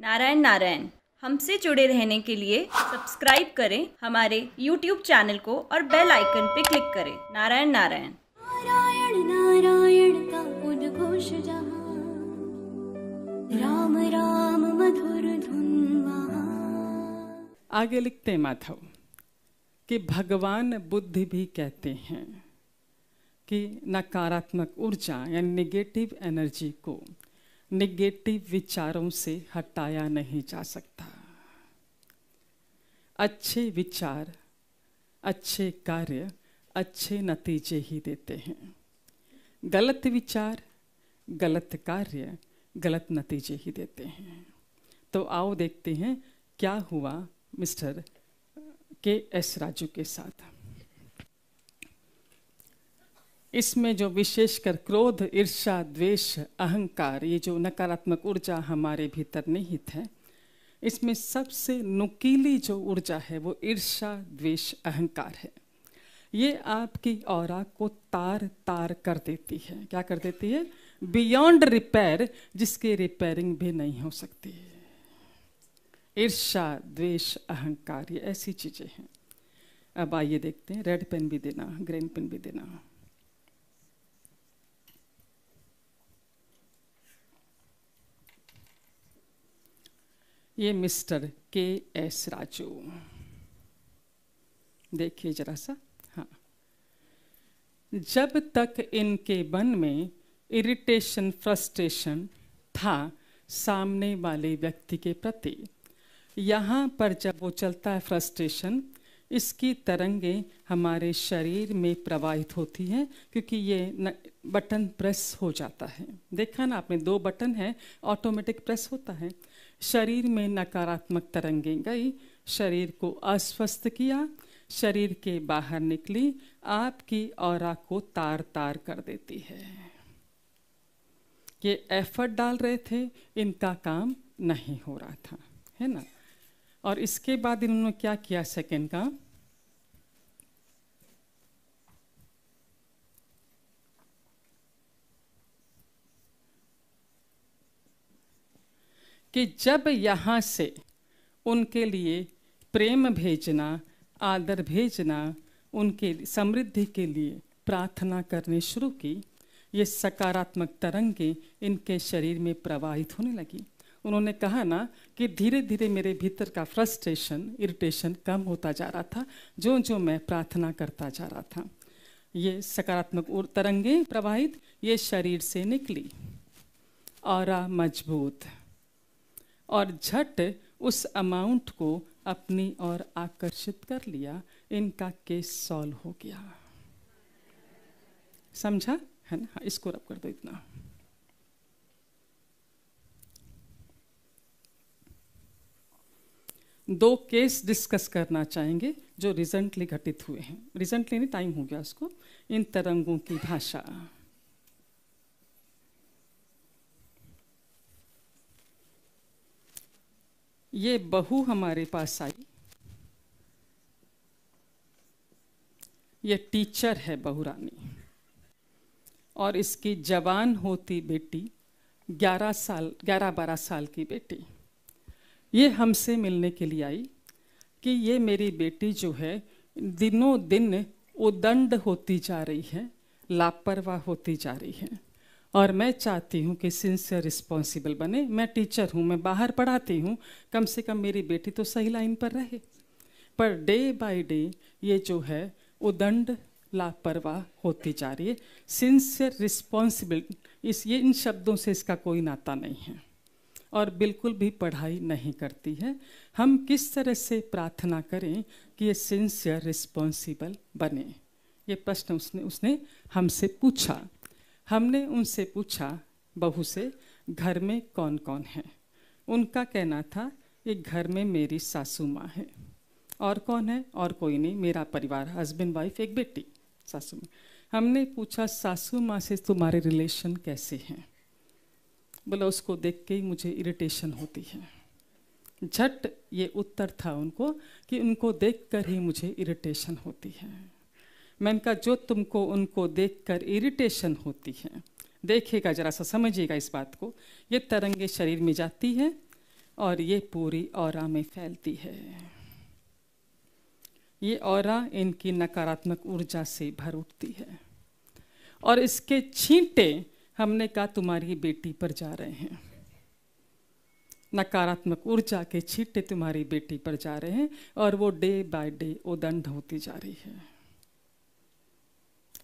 नारायण नारायण हमसे जुड़े रहने के लिए सब्सक्राइब करें हमारे यूट्यूब चैनल को और बेल आइकन पे क्लिक करें नारायण नारायण नारायण नारायण का उद्घोष राम राम मधुर धुन आगे लिखते हैं माधव कि भगवान बुद्ध भी कहते हैं कि नकारात्मक ऊर्जा यानी नेगेटिव एनर्जी को नेगेटिव विचारों से हटाया नहीं जा सकता अच्छे विचार अच्छे कार्य अच्छे नतीजे ही देते हैं गलत विचार गलत कार्य गलत नतीजे ही देते हैं तो आओ देखते हैं क्या हुआ मिस्टर के एस राजू के साथ इसमें जो विशेषकर क्रोध ईर्षा द्वेष अहंकार ये जो नकारात्मक ऊर्जा हमारे भीतर निहित है इसमें सबसे नुकीली जो ऊर्जा है वो ईर्षा द्वेष अहंकार है ये आपकी और को तार तार कर देती है क्या कर देती है बियॉन्ड रिपेयर जिसकी रिपेयरिंग भी नहीं हो सकती है ईर्षा द्वेष अहंकार ये ऐसी चीज़ें हैं अब आइए देखते हैं रेड पेन भी देना ग्रीन पेन भी देना ये मिस्टर के एस राजू देखिए जरा सा हाँ जब तक इनके मन में इरिटेशन फ्रस्ट्रेशन था सामने वाले व्यक्ति के प्रति यहाँ पर जब वो चलता है फ्रस्ट्रेशन इसकी तरंगें हमारे शरीर में प्रवाहित होती हैं क्योंकि ये न, बटन प्रेस हो जाता है देखा ना आपने दो बटन है ऑटोमेटिक प्रेस होता है शरीर में नकारात्मक तरंगें गई शरीर को अस्वस्थ किया शरीर के बाहर निकली आपकी और को तार तार कर देती है ये एफर्ट डाल रहे थे इनका काम नहीं हो रहा था है ना और इसके बाद इन्होंने क्या किया सेकंड काम कि जब यहाँ से उनके लिए प्रेम भेजना आदर भेजना उनके समृद्धि के लिए प्रार्थना करने शुरू की ये सकारात्मक तरंगे इनके शरीर में प्रवाहित होने लगी उन्होंने कहा ना कि धीरे धीरे मेरे भीतर का फ्रस्ट्रेशन इरिटेशन कम होता जा रहा था जो जो मैं प्रार्थना करता जा रहा था ये सकारात्मक तरंगे प्रवाहित ये शरीर से निकली और मजबूत और झट उस अमाउंट को अपनी ओर आकर्षित कर लिया इनका केस सॉल्व हो गया समझा है ना हाँ इसको रब कर दो इतना दो केस डिस्कस करना चाहेंगे जो रिसेंटली घटित हुए हैं रिसेंटली नहीं टाइम हो गया उसको इन तरंगों की भाषा ये बहू हमारे पास आई ये टीचर है बहुरानी और इसकी जवान होती बेटी 11 साल 11 बारह साल की बेटी ये हमसे मिलने के लिए आई कि ये मेरी बेटी जो है दिनों दिन उदंड होती जा रही है लापरवाह होती जा रही है और मैं चाहती हूँ कि सिंसियर रिस्पॉन्सिबल बने मैं टीचर हूँ मैं बाहर पढ़ाती हूँ कम से कम मेरी बेटी तो सही लाइन पर रहे पर डे बाय डे ये जो है उदंड लापरवाह होती जा रही है सिंसियर रिस्पॉन्सिबल इस ये इन शब्दों से इसका कोई नाता नहीं है और बिल्कुल भी पढ़ाई नहीं करती है हम किस तरह से प्रार्थना करें कि ये सिंसियर रिस्पॉन्सिबल बने ये प्रश्न उसने उसने हमसे पूछा हमने उनसे पूछा बहू से घर में कौन कौन है उनका कहना था कि घर में मेरी सासू माँ है और कौन है और कोई नहीं मेरा परिवार हस्बैंड वाइफ एक बेटी सासू माँ हमने पूछा सासू माँ से तुम्हारे रिलेशन कैसे हैं बोला उसको देख के ही मुझे इरिटेशन होती है झट ये उत्तर था उनको कि उनको देखकर ही मुझे इरिटेशन होती है मैंने कहा जो तुमको उनको देखकर इरिटेशन होती है देखेगा जरा सा समझिएगा इस बात को ये तरंगे शरीर में जाती है और ये पूरी और में फैलती है ये और इनकी नकारात्मक ऊर्जा से भर उठती है और इसके छींटे हमने कहा तुम्हारी बेटी पर जा रहे हैं नकारात्मक ऊर्जा के छींटे तुम्हारी बेटी पर जा रहे हैं और वो डे बाय डे उदंड होती जा रही है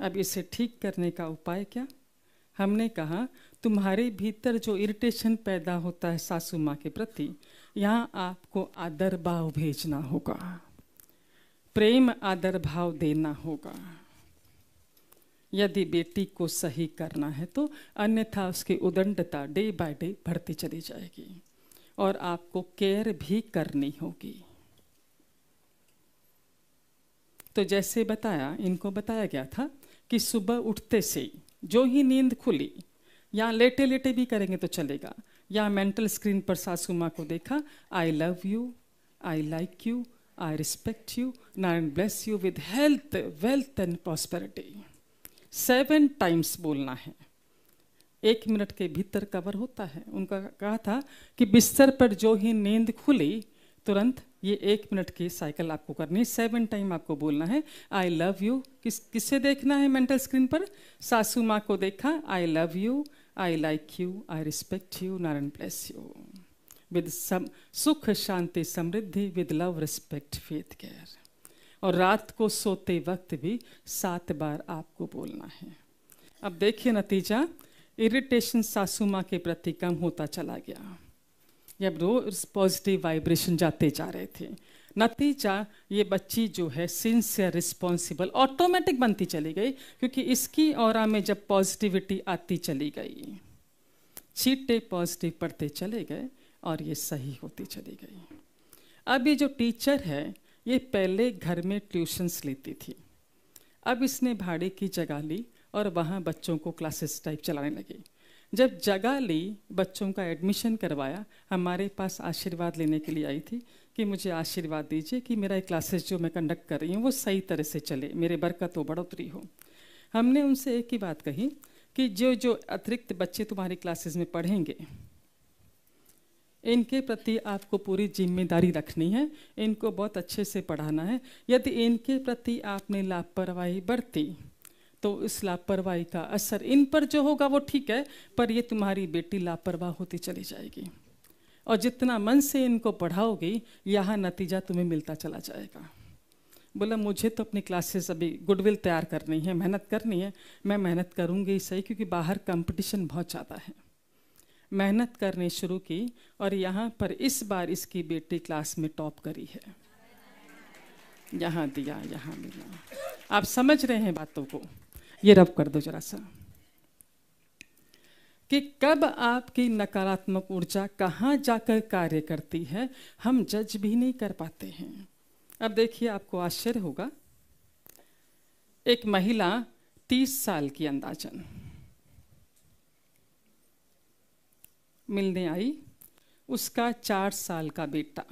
अब इसे ठीक करने का उपाय क्या हमने कहा तुम्हारे भीतर जो इरिटेशन पैदा होता है सासू माँ के प्रति यहाँ आपको आदर भाव भेजना होगा प्रेम आदर भाव देना होगा यदि बेटी को सही करना है तो अन्यथा उसकी उदंडता डे बाय डे बढ़ती चली जाएगी और आपको केयर भी करनी होगी तो जैसे बताया इनको बताया गया था कि सुबह उठते से जो ही नींद खुली या लेटे लेटे भी करेंगे तो चलेगा या मेंटल स्क्रीन पर सासू माँ को देखा I love you I like you I respect you Narayan bless you with health wealth and prosperity seven times बोलना है एक मिनट के भीतर कवर होता है उनका कहा था कि बिस्तर पर जो ही नींद खुली तुरंत ये एक मिनट की साइकिल आपको करनी है सेवन टाइम आपको बोलना है आई लव यू किस किससे देखना है मेंटल स्क्रीन पर सासू माँ को देखा I love you I like you I respect you Narayan bless you with some sukh shanti samriddhi with love respect faith care और रात को सोते वक्त भी सात बार आपको बोलना है अब देखिए नतीजा इरिटेशन सासू माँ के प्रति कम होता चला गया जब रोज पॉजिटिव वाइब्रेशन जाते जा रहे थे नतीजा ये बच्ची जो है सिंसियर रिस्पॉन्सिबल ऑटोमेटिक बनती चली गई क्योंकि इसकी और में जब पॉजिटिविटी आती चली गई छीटे पॉजिटिव पढ़ते चले गए और ये सही होती चली गई अब ये जो टीचर है ये पहले घर में ट्यूशन्स लेती थी अब इसने भाड़े की जगह ली और वहाँ बच्चों को क्लासेस टाइप चलाने लगी जब जगह ली बच्चों का एडमिशन करवाया हमारे पास आशीर्वाद लेने के लिए आई थी कि मुझे आशीर्वाद दीजिए कि मेरा क्लासेस जो मैं कंडक्ट कर रही हूँ वो सही तरह से चले मेरे बरकत हो बढ़ोतरी हो हमने उनसे एक ही बात कही कि जो जो अतिरिक्त बच्चे तुम्हारी क्लासेस में पढ़ेंगे इनके प्रति आपको पूरी जिम्मेदारी रखनी है इनको बहुत अच्छे से पढ़ाना है यदि इनके प्रति आपने लापरवाही बरती तो इस लापरवाही का असर इन पर जो होगा वो ठीक है पर ये तुम्हारी बेटी लापरवाह होती चली जाएगी और जितना मन से इनको पढ़ाओगी यह नतीजा तुम्हें मिलता चला जाएगा बोला मुझे तो अपनी क्लासेस अभी गुडविल तैयार करनी है मेहनत करनी है मैं मेहनत करूँगी सही क्योंकि बाहर कंपटीशन बहुत ज़्यादा है मेहनत करने शुरू की और यहाँ पर इस बार इसकी बेटी क्लास में टॉप करी है यहाँ दिया यहाँ मिला आप समझ रहे हैं बातों को ये रब कर दो जरा सा कि कब आपकी नकारात्मक ऊर्जा कहाँ जाकर कार्य करती है हम जज भी नहीं कर पाते हैं अब देखिए आपको आश्चर्य होगा एक महिला तीस साल की अंदाजन मिलने आई उसका चार साल का बेटा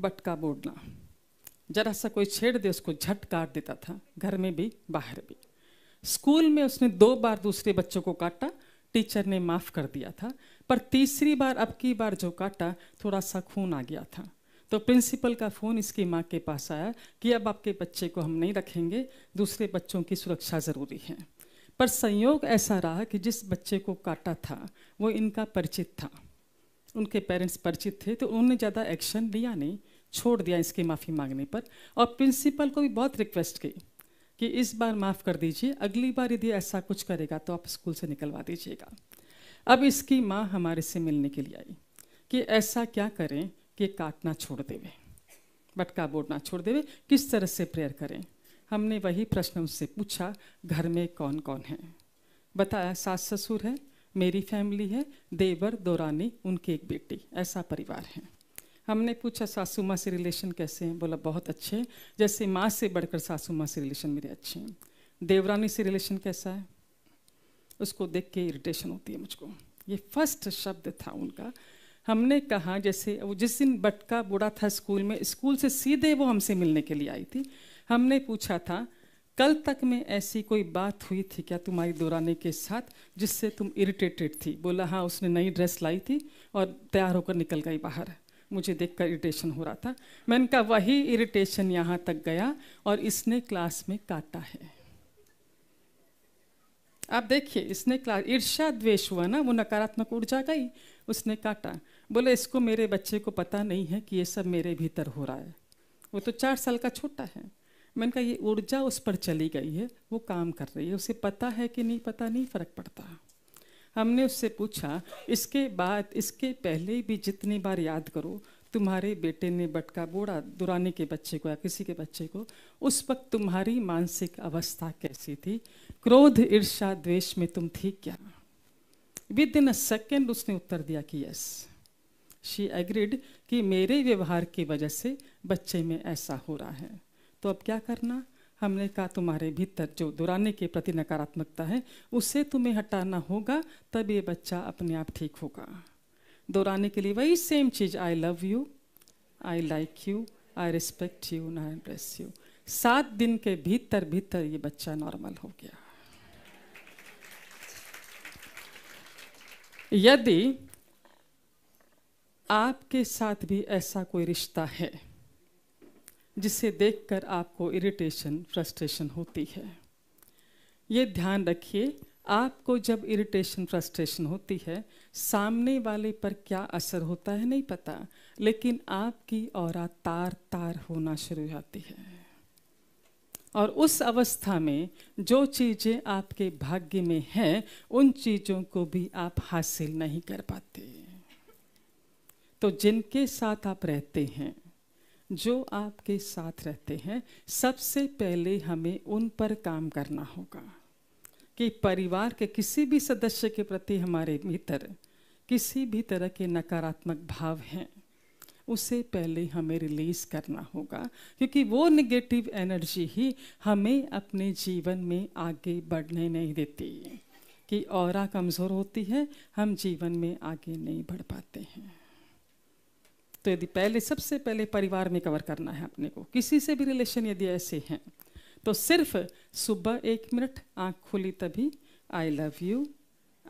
बटका बोर्डना जरा सा कोई छेड़ दे उसको झट काट देता था घर में भी बाहर भी स्कूल में उसने दो बार दूसरे बच्चों को काटा टीचर ने माफ़ कर दिया था पर तीसरी बार अब की बार जो काटा थोड़ा सा खून आ गया था तो प्रिंसिपल का फ़ोन इसकी माँ के पास आया कि अब आपके बच्चे को हम नहीं रखेंगे दूसरे बच्चों की सुरक्षा ज़रूरी है पर संयोग ऐसा रहा कि जिस बच्चे को काटा था वो इनका परिचित था उनके पेरेंट्स परिचित थे तो उन्होंने ज़्यादा एक्शन लिया नहीं छोड़ दिया इसकी माफ़ी मांगने पर और प्रिंसिपल को भी बहुत रिक्वेस्ट की कि इस बार माफ़ कर दीजिए अगली बार यदि ऐसा कुछ करेगा तो आप स्कूल से निकलवा दीजिएगा अब इसकी माँ हमारे से मिलने के लिए आई कि ऐसा क्या करें कि काटना छोड़ देवे बटका ना छोड़ देवे किस तरह से प्रेयर करें हमने वही प्रश्न उससे पूछा घर में कौन कौन है बताया सास ससुर है मेरी फैमिली है देवर दौरानी उनकी एक बेटी ऐसा परिवार है हमने पूछा सासू माँ से रिलेशन कैसे हैं बोला बहुत अच्छे हैं जैसे माँ से बढ़कर सासू माँ से रिलेशन मेरे अच्छे हैं देवरानी से रिलेशन कैसा है उसको देख के इरिटेशन होती है मुझको ये फर्स्ट शब्द था उनका हमने कहा जैसे वो जिस दिन बटका बूढ़ा था स्कूल में स्कूल से सीधे वो हमसे मिलने के लिए आई थी हमने पूछा था कल तक में ऐसी कोई बात हुई थी क्या तुम्हारी दौराने के साथ जिससे तुम इरिटेटेड थी बोला हाँ उसने नई ड्रेस लाई थी और तैयार होकर निकल गई बाहर मुझे देखकर इरिटेशन हो रहा था मैंने कहा वही इरिटेशन यहाँ तक गया और इसने क्लास में काटा है आप देखिए इसने क्लास ईर्ष्या द्वेष हुआ ना वो नकारात्मक ऊर्जा गई उसने काटा बोले इसको मेरे बच्चे को पता नहीं है कि ये सब मेरे भीतर हो रहा है वो तो चार साल का छोटा है मैंने कहा ये ऊर्जा उस पर चली गई है वो काम कर रही है उसे पता है कि नहीं पता नहीं फर्क पड़ता हमने उससे पूछा इसके बाद इसके पहले भी जितनी बार याद करो तुम्हारे बेटे ने बटका बोड़ा दुरानी के बच्चे को या किसी के बच्चे को उस वक्त तुम्हारी मानसिक अवस्था कैसी थी क्रोध ईर्षा द्वेष में तुम थी क्या विद इन अ सेकेंड उसने उत्तर दिया कि यस शी एग्रीड कि मेरे व्यवहार की वजह से बच्चे में ऐसा हो रहा है तो अब क्या करना हमने कहा तुम्हारे भीतर जो दुराने के प्रति नकारात्मकता है उससे तुम्हें हटाना होगा तब ये बच्चा अपने आप ठीक होगा दोहराने के लिए वही सेम चीज I love you I like you I respect you ना इम्प्रेस यू सात दिन के भीतर भीतर ये बच्चा नॉर्मल हो गया यदि आपके साथ भी ऐसा कोई रिश्ता है जिसे देखकर आपको इरिटेशन फ्रस्ट्रेशन होती है ये ध्यान रखिए आपको जब इरिटेशन फ्रस्ट्रेशन होती है सामने वाले पर क्या असर होता है नहीं पता लेकिन आपकी और तार तार होना शुरू हो जाती है और उस अवस्था में जो चीज़ें आपके भाग्य में हैं उन चीज़ों को भी आप हासिल नहीं कर पाते तो जिनके साथ आप रहते हैं जो आपके साथ रहते हैं सबसे पहले हमें उन पर काम करना होगा कि परिवार के किसी भी सदस्य के प्रति हमारे भीतर किसी भी तरह के नकारात्मक भाव हैं उसे पहले हमें रिलीज़ करना होगा क्योंकि वो निगेटिव एनर्जी ही हमें अपने जीवन में आगे बढ़ने नहीं देती कि और कमज़ोर होती है हम जीवन में आगे नहीं बढ़ पाते हैं तो यदि पहले सबसे पहले परिवार में कवर करना है अपने को किसी से भी रिलेशन यदि ऐसे हैं तो सिर्फ सुबह एक मिनट आँख खुली तभी I love you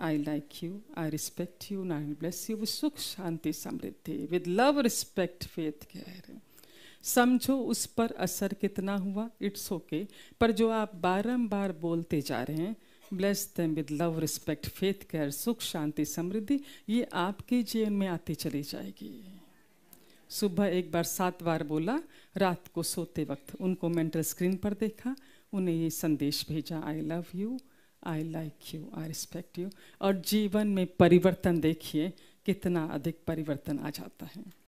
I like you I respect you nine bless you with sukh shanti samriddhi with love respect faith care समझो उस पर असर कितना हुआ इट्स ओके okay. पर जो आप बारंबार बोलते जा रहे हैं bless them with love respect faith care sukh shanti समृद्धि ये आपके जीवन में आती चली जाएगी सुबह एक बार सात बार बोला रात को सोते वक्त उनको मेंटल स्क्रीन पर देखा उन्हें ये संदेश भेजा I love you I like you I respect you और जीवन में परिवर्तन देखिए कितना अधिक परिवर्तन आ जाता है